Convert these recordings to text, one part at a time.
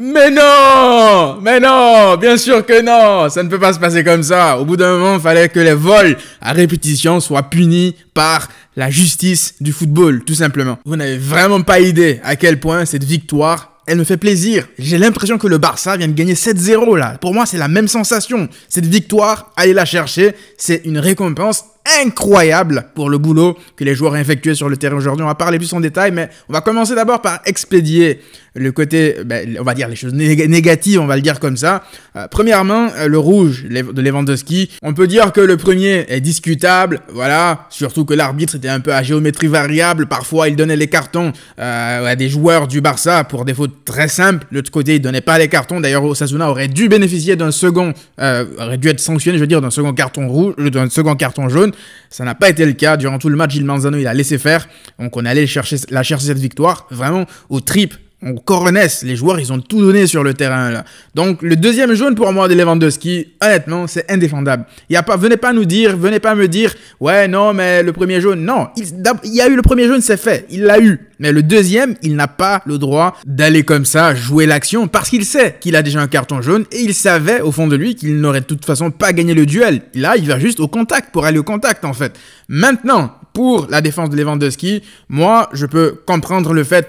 Mais non Mais non Bien sûr que non Ça ne peut pas se passer comme ça. Au bout d'un moment, il fallait que les vols à répétition soient punis par la justice du football, tout simplement. Vous n'avez vraiment pas idée à quel point cette victoire elle me fait plaisir. J'ai l'impression que le Barça vient de gagner 7-0 là. Pour moi, c'est la même sensation. Cette victoire, allez la chercher, c'est une récompense incroyable pour le boulot que les joueurs ont effectué sur le terrain aujourd'hui. On va parler plus en détail, mais on va commencer d'abord par expédier le côté, ben, on va dire les choses négatives, on va le dire comme ça. Euh, premièrement, euh, le rouge de Lewandowski. On peut dire que le premier est discutable, voilà, surtout que l'arbitre était un peu à géométrie variable. Parfois, il donnait les cartons euh, à des joueurs du Barça pour des fautes très simples. l'autre côté, il donnait pas les cartons. D'ailleurs, Osasuna aurait dû bénéficier d'un second, aurait dû être sanctionné, je veux dire, d'un second carton rouge, d'un second carton jaune. Ça n'a pas été le cas. Durant tout le match, Gil Manzano, il a laissé faire. Donc on allait chercher, la chercher cette victoire vraiment au trip on encore les joueurs, ils ont tout donné sur le terrain. Là. Donc, le deuxième jaune pour moi de Lewandowski, honnêtement, c'est indéfendable. y a pas, venez pas nous dire, venez pas me dire, ouais, non, mais le premier jaune, non. Il, il y a eu le premier jaune, c'est fait, il l'a eu. Mais le deuxième, il n'a pas le droit d'aller comme ça, jouer l'action, parce qu'il sait qu'il a déjà un carton jaune et il savait au fond de lui qu'il n'aurait de toute façon pas gagné le duel. Là, il va juste au contact pour aller au contact, en fait. Maintenant, pour la défense de Lewandowski, moi, je peux comprendre le fait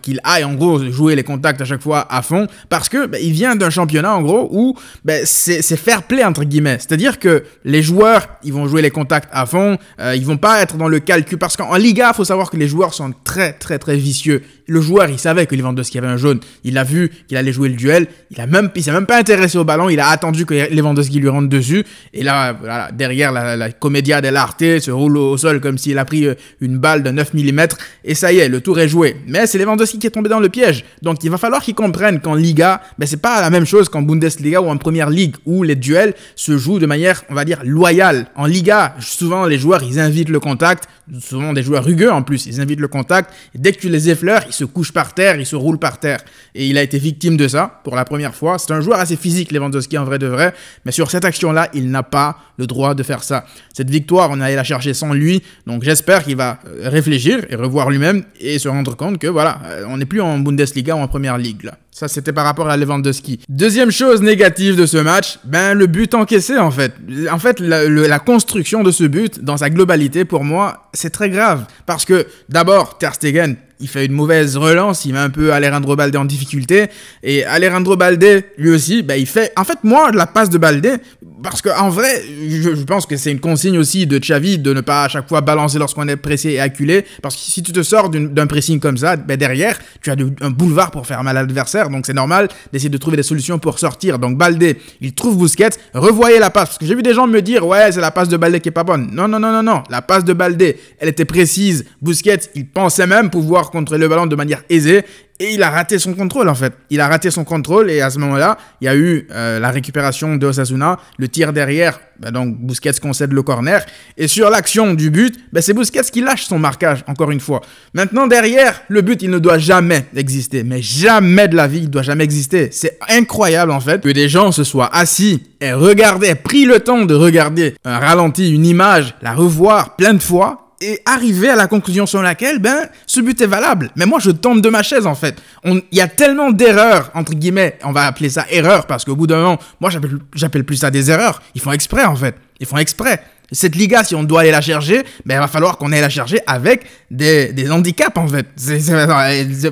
qu'il aille en gros jouer les contacts à chaque fois à fond parce que ben, il vient d'un championnat en gros où ben, c'est fair play entre guillemets, c'est-à-dire que les joueurs ils vont jouer les contacts à fond, euh, ils vont pas être dans le calcul parce qu'en Liga faut savoir que les joueurs sont très très très vicieux. Le joueur il savait que Lewandowski avait un jaune, il a vu qu'il allait jouer le duel, il a même il s'est même pas intéressé au ballon, il a attendu que Lewandowski lui rentre dessus et là derrière la, comédia de dell'arte se roule au sol comme s'il a pris euh, une balle de 9 mm et ça y est le tour est joué. Mais c'est Lewandowski qui est tombé dans le piège. Donc il va falloir qu'il comprenne qu'en Liga, ben, c'est pas la même chose qu'en Bundesliga ou en Première Ligue où les duels se jouent de manière, on va dire, loyale. En Liga, souvent les joueurs, ils invitent le contact, souvent des joueurs rugueux en plus, ils invitent le contact. dès que tu les effleures, ils se couchent par terre, ils se roulent par terre. Et il a été victime de ça pour la première fois. C'est un joueur assez physique, Lewandowski, en vrai de vrai. Mais sur cette action-là, il n'a pas le droit de faire ça. Cette victoire, on allait la chercher sans lui. Donc j'espère qu'il va euh, réfléchir et revoir lui-même et se rendre compte que voilà, euh, on n'est plus en Bundesliga ou en Première Ligue Ça, c'était par rapport à Lewandowski. Deuxième chose négative de ce match, ben le but encaissé en fait. En fait, la, construction de ce but, dans sa globalité, pour moi, c'est très grave. Parce que d'abord, Ter Stegen, il fait une mauvaise relance, il met un peu Alejandro Balde en difficulté. Et Alejandro Balde, lui aussi, ben, il fait... En fait, moi, la passe de Balde, parce que en vrai, je, pense que c'est une consigne aussi de Xavi de ne pas à chaque fois balancer lorsqu'on est pressé et acculé. Parce que si tu te sors d'un pressing comme ça, ben derrière, tu as un boulevard pour faire mal à l'adversaire. Donc c'est normal d'essayer de trouver des solutions pour sortir. Donc Balde, il trouve Busquets. Revoyez la passe. Parce que j'ai vu des gens me dire, ouais, c'est la passe de Balde qui est pas bonne. Non, non, non, non, non. La passe de Balde, elle était précise. Busquets, il pensait même pouvoir contrôler le ballon de manière aisée. Et il a raté son contrôle en fait. Il a raté son contrôle et à ce moment-là, il y a eu euh, la récupération de Osasuna, le tir derrière, ben donc Busquets concède le corner. Et sur l'action du but, ben c'est Busquets qui lâche son marquage, encore une fois. Maintenant, derrière, le but, il ne doit jamais exister. Mais jamais de la vie, il ne doit jamais exister. C'est incroyable en fait que des gens se soient assis et regardaient, pris le temps de regarder un ralenti, une image, la revoir plein de fois et arriver à la conclusion sur laquelle, ben, ce but est valable. Mais moi, je tombe de ma chaise, en fait. Il y a tellement d'erreurs, entre guillemets, on va appeler ça erreur, parce qu'au bout d'un moment, moi, j'appelle plus ça des erreurs. Ils font exprès, en fait. Ils font exprès. Cette Liga, si on doit aller la chercher, mais ben, il va falloir qu'on aille la chercher avec des, handicaps, en fait.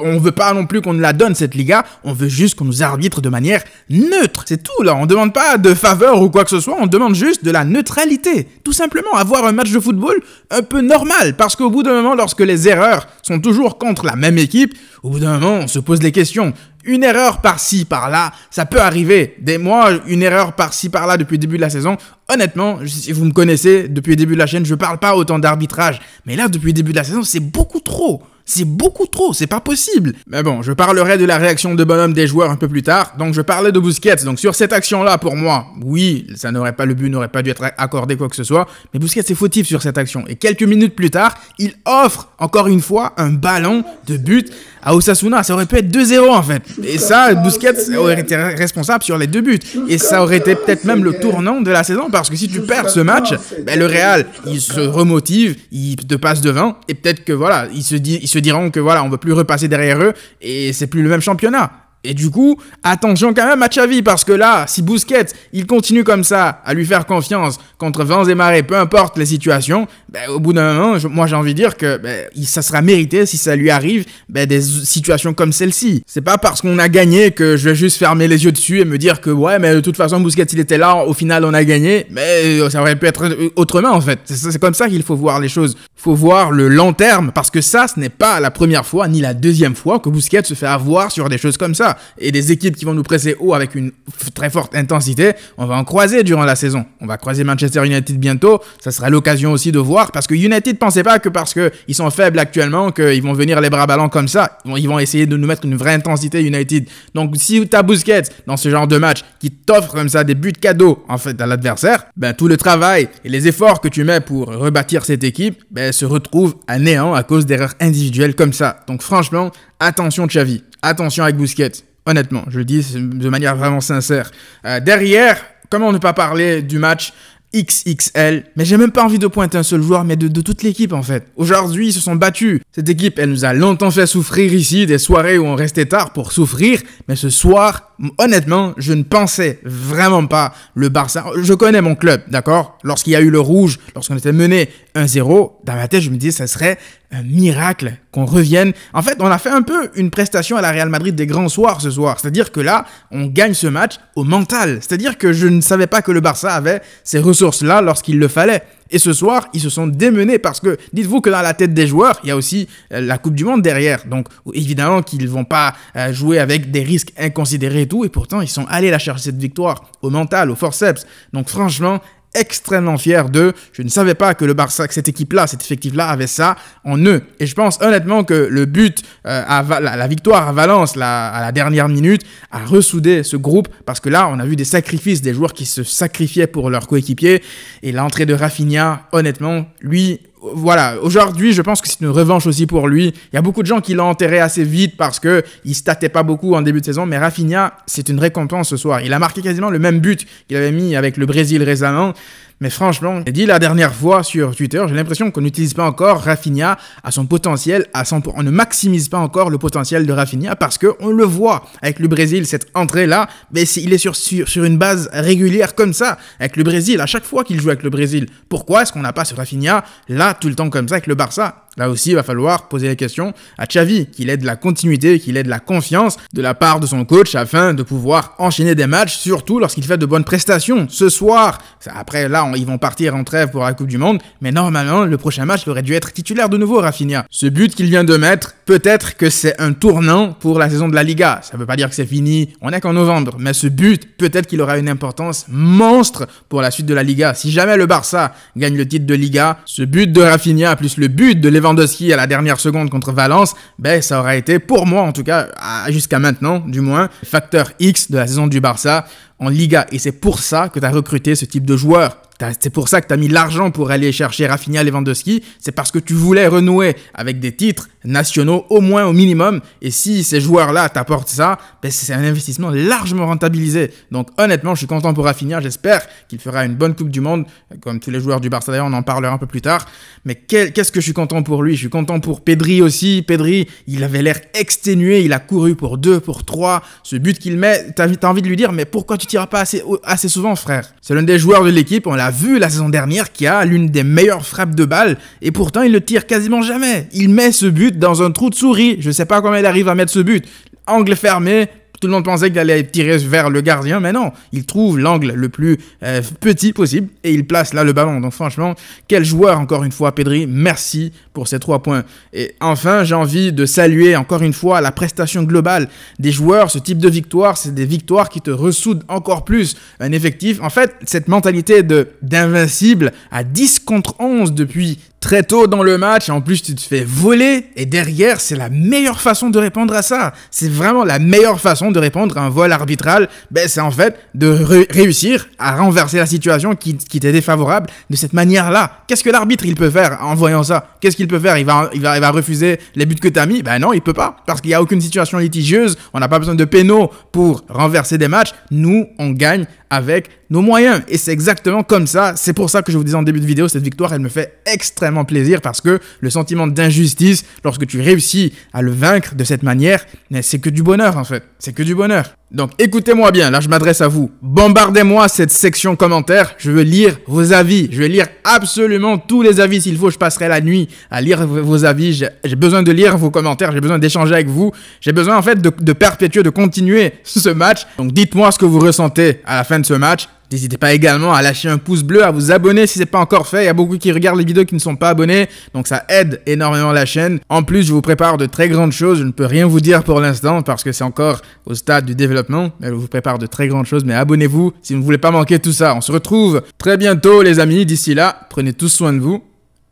on ne veut pas non plus qu'on la donne, cette Liga. On veut juste qu'on nous arbitre de manière neutre. C'est tout, là. On ne demande pas de faveur ou quoi que ce soit. On demande juste de la neutralité. Tout simplement, avoir un match de football un peu normal. Parce qu'au bout d'un moment, lorsque les erreurs sont toujours contre la même équipe, au bout d'un moment, on se pose les questions. Une erreur par-ci, par-là, ça peut arriver. Des mois, une erreur par-ci, par-là depuis le début de la saison. Honnêtement, si vous me connaissez, depuis le début de la chaîne, je ne parle pas autant d'arbitrage. Mais là, depuis le début de la saison, c'est beaucoup trop. C'est beaucoup trop, c'est pas possible. Mais bon, je parlerai de la réaction de bonhomme des joueurs un peu plus tard, donc je parlais de Busquets. Donc sur cette action-là, pour moi, oui, ça n'aurait pas le but, n'aurait pas dû être accordé quoi que ce soit, mais Busquets est fautif sur cette action. Et quelques minutes plus tard, il offre encore une fois un ballon de but à Osasuna. Ça aurait pu être 2-0 en fait. Et ça, Busquets aurait été responsable sur les deux buts. Et ça aurait été peut-être même le tournant de la saison parce que si tu perds ce match, ben, le Real, il se remotive, il te passe devant et peut-être que voilà, il se dit, diront que voilà, on veut plus repasser derrière eux et c'est plus le même championnat. Et du coup, attention quand même à Xavi, parce que là, si Bousquet, il continue comme ça à lui faire confiance contre vents et marées, peu importe les situations, ben, au bout d'un moment, moi j'ai envie de dire que ben, ça sera mérité si ça lui arrive ben, des situations comme celle-ci. C'est pas parce qu'on a gagné que je vais juste fermer les yeux dessus et me dire que ouais, mais de toute façon, Bousquet, il était là, au final, on a gagné, mais euh, ça aurait pu être euh, autrement en fait. C'est comme ça qu'il faut voir les choses. Faut voir le long terme, parce que ça, ce n'est pas la première fois ni la deuxième fois que Bousquet se fait avoir sur des choses comme ça et des équipes qui vont nous presser haut avec une très forte intensité, on va en croiser durant la saison. On va croiser Manchester United bientôt, ça sera l'occasion aussi de voir, parce que United, ne pensait pas que parce qu'ils sont faibles actuellement, qu'ils vont venir les bras ballants comme ça, ils vont essayer de nous mettre une vraie intensité United. Donc si tu as Busquets dans ce genre de match, qui t'offre comme ça des buts cadeaux en fait à l'adversaire, ben, tout le travail et les efforts que tu mets pour rebâtir cette équipe ben, se retrouvent à néant à cause d'erreurs individuelles comme ça. Donc franchement, attention Xavi attention avec Bousquet. Honnêtement, je le dis de manière vraiment sincère. Euh, derrière, comment ne pas parler du match XXL, mais j'ai même pas envie de pointer un seul joueur, mais de, de toute l'équipe en fait. Aujourd'hui, ils se sont battus. Cette équipe, elle nous a longtemps fait souffrir ici, des soirées où on restait tard pour souffrir, mais ce soir, honnêtement, je ne pensais vraiment pas le Barça. Je connais mon club, d'accord Lorsqu'il y a eu le rouge, lorsqu'on était mené 1-0, dans ma tête, je me dis, ça serait un miracle qu'on revienne. En fait, on a fait un peu une prestation à la Real Madrid des grands soirs ce soir. C'est-à-dire que là, on gagne ce match au mental. C'est-à-dire que je ne savais pas que le Barça avait ces ressources-là lorsqu'il le fallait. Et ce soir, ils se sont démenés parce que dites-vous que dans la tête des joueurs, il y a aussi euh, la Coupe du Monde derrière. Donc évidemment qu'ils vont pas euh, jouer avec des risques inconsidérés et tout. Et pourtant, ils sont allés la chercher cette victoire au mental, au forceps. Donc franchement, extrêmement fier d'eux. Je ne savais pas que le Barça, que cette équipe-là, cet effectif-là avait ça en eux. Et je pense honnêtement que le but, euh, à la, victoire à Valence la, à la dernière minute, a ressoudé ce groupe parce que là, on a vu des sacrifices, des joueurs qui se sacrifiaient pour leurs coéquipiers. Et l'entrée de Rafinha, honnêtement, lui, voilà, aujourd'hui, je pense que c'est une revanche aussi pour lui. Il y a beaucoup de gens qui l'ont enterré assez vite parce que il statait pas beaucoup en début de saison, mais Rafinha, c'est une récompense ce soir. Il a marqué quasiment le même but qu'il avait mis avec le Brésil récemment. Mais franchement, j'ai dit la dernière fois sur Twitter, j'ai l'impression qu'on n'utilise pas encore Rafinha à son potentiel, à son... on ne maximise pas encore le potentiel de Rafinha parce que on le voit avec le Brésil, cette entrée-là, mais s'il est sur, sur, sur, une base régulière comme ça, avec le Brésil, à chaque fois qu'il joue avec le Brésil. Pourquoi est-ce qu'on n'a pas ce Rafinha là tout le temps comme ça avec le Barça Là aussi, il va falloir poser la question à Xavi, qu'il ait de la continuité, qu'il ait de la confiance de la part de son coach afin de pouvoir enchaîner des matchs, surtout lorsqu'il fait de bonnes prestations. Ce soir, après là, ils vont partir en trêve pour la Coupe du Monde, mais normalement, le prochain match, il aurait dû être titulaire de nouveau, Rafinha. Ce but qu'il vient de mettre, peut-être que c'est un tournant pour la saison de la Liga. Ça ne veut pas dire que c'est fini, on n'est qu'en novembre, mais ce but, peut-être qu'il aura une importance monstre pour la suite de la Liga. Si jamais le Barça gagne le titre de Liga, ce but de Rafinha plus le but de ski à la dernière seconde contre Valence, ben, ça aurait été, pour moi en tout cas, jusqu'à maintenant du moins, facteur X de la saison du Barça en Liga. Et c'est pour ça que tu as recruté ce type de joueur. C'est pour ça que tu as mis l'argent pour aller chercher Rafinha Lewandowski. C'est parce que tu voulais renouer avec des titres nationaux, au moins au minimum. Et si ces joueurs-là t'apportent ça, ben, c'est un investissement largement rentabilisé. Donc honnêtement, je suis content pour Rafinha. J'espère qu'il fera une bonne Coupe du Monde. Comme tous les joueurs du Barça, d'ailleurs, on en parlera un peu plus tard. Mais qu'est-ce que je suis content pour lui Je suis content pour Pedri aussi. Pedri, il avait l'air exténué. Il a couru pour deux, pour trois. Ce but qu'il met, tu as, envie de lui dire, mais pourquoi tu tires pas assez, assez souvent, frère C'est l'un des joueurs de l'équipe vu la saison dernière qui a l'une des meilleures frappes de balle et pourtant il ne tire quasiment jamais. Il met ce but dans un trou de souris. Je sais pas comment il arrive à mettre ce but. Angle fermé, tout le monde pensait qu'il allait tirer vers le gardien, mais non, il trouve l'angle le plus euh, petit possible et il place là le ballon. Donc franchement, quel joueur encore une fois, Pedri. Merci pour ces trois points. Et enfin, j'ai envie de saluer encore une fois la prestation globale des joueurs. Ce type de victoire, c'est des victoires qui te ressoudent encore plus un effectif. En fait, cette mentalité de d'invincible à 10 contre 11 depuis très tôt dans le match, en plus tu te fais voler, et derrière c'est la meilleure façon de répondre à ça. C'est vraiment la meilleure façon de répondre à un vol arbitral, ben, c'est en fait de réussir à renverser la situation qui, qui t'est défavorable de cette manière-là. Qu'est-ce que l'arbitre il peut faire en voyant ça Qu'est-ce qu'il peut faire il va, il, va, il va refuser les buts que tu mis Ben non, il peut pas, parce qu'il n'y a aucune situation litigieuse, on n'a pas besoin de pénaux pour renverser des matchs, nous on gagne avec nos moyens. Et c'est exactement comme ça. C'est pour ça que je vous disais en début de vidéo, cette victoire, elle me fait extrêmement plaisir parce que le sentiment d'injustice, lorsque tu réussis à le vaincre de cette manière, c'est que du bonheur en fait. C'est que du bonheur. Donc écoutez-moi bien, là je m'adresse à vous. Bombardez-moi cette section commentaires, je veux lire vos avis, je veux lire absolument tous les avis s'il faut, je passerai la nuit à lire vos avis, j'ai besoin de lire vos commentaires, j'ai besoin d'échanger avec vous, j'ai besoin en fait de, de perpétuer, de continuer ce match. Donc dites-moi ce que vous ressentez à la fin de ce match, N'hésitez pas également à lâcher un pouce bleu, à vous abonner si ce n'est pas encore fait. Il y a beaucoup qui regardent les vidéos qui ne sont pas abonnés, donc ça aide énormément la chaîne. En plus, je vous prépare de très grandes choses. Je ne peux rien vous dire pour l'instant parce que c'est encore au stade du développement. Mais je vous prépare de très grandes choses, mais abonnez-vous si vous ne voulez pas manquer tout ça. On se retrouve très bientôt les amis. D'ici là, prenez tous soin de vous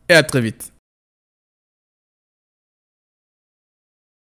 et à très vite.